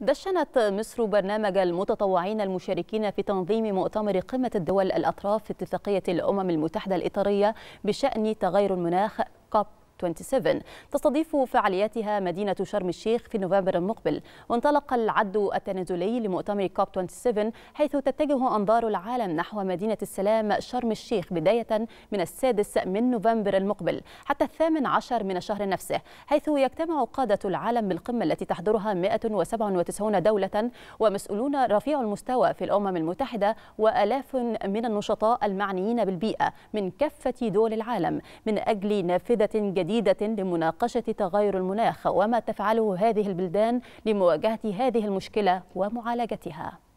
دشنت مصر برنامج المتطوعين المشاركين في تنظيم مؤتمر قمة الدول الأطراف في اتفاقية الأمم المتحدة الإطارية بشأن تغير المناخ كاب 27 تستضيف فعالياتها مدينة شرم الشيخ في نوفمبر المقبل وانطلق العد التنازلي لمؤتمر كوب 27 حيث تتجه أنظار العالم نحو مدينة السلام شرم الشيخ بداية من السادس من نوفمبر المقبل حتى الثامن عشر من الشهر نفسه حيث يجتمع قادة العالم بالقمة التي تحضرها 197 دولة ومسؤولون رفيع المستوى في الأمم المتحدة وألاف من النشطاء المعنيين بالبيئة من كافة دول العالم من أجل نافذة جديدة جديدة لمناقشة تغير المناخ وما تفعله هذه البلدان لمواجهة هذه المشكلة ومعالجتها